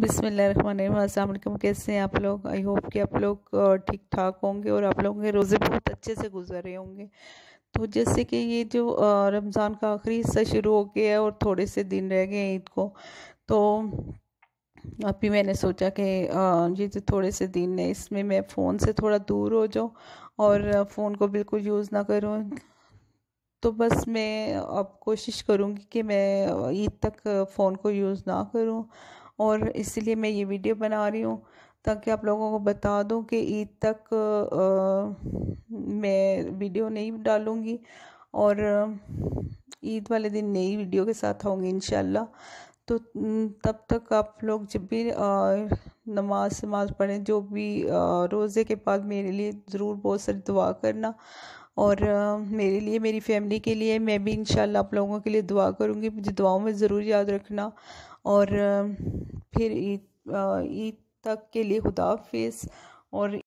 बिसमीम अल्लाम कैसे हैं आप लोग आई होप कि आप लोग ठीक ठाक होंगे और आप लोगों के रोज़े बहुत अच्छे से गुजर रहे होंगे तो जैसे कि ये जो रमज़ान का आखिरी हिस्सा शुरू हो गया है और थोड़े से दिन रह गए हैं ईद को तो अभी मैंने सोचा कि ये जो थोड़े से दिन है इसमें मैं फ़ोन से थोड़ा दूर हो जाऊँ और फ़ोन को बिल्कुल यूज़ ना करूँ तो बस मैं अब कोशिश करूँगी कि मैं ईद तक फ़ोन को यूज़ ना करूँ और इसलिए मैं ये वीडियो बना रही हूँ ताकि आप लोगों को बता दूँ कि ईद तक आ, मैं वीडियो नहीं डालूँगी और ईद वाले दिन नई वीडियो के साथ आऊँगी इन तो तब तक आप लोग जब भी नमाज नमाज पढ़ें जो भी रोज़े के बाद मेरे लिए ज़रूर बहुत सारी दुआ करना और मेरे लिए मेरी फैमिली के लिए मैं भी इन आप लोगों के लिए दुआ करूँगी मुझे दुआओं में ज़रूर याद रखना और फिर ईद ईद तक के लिए खुदाफिज और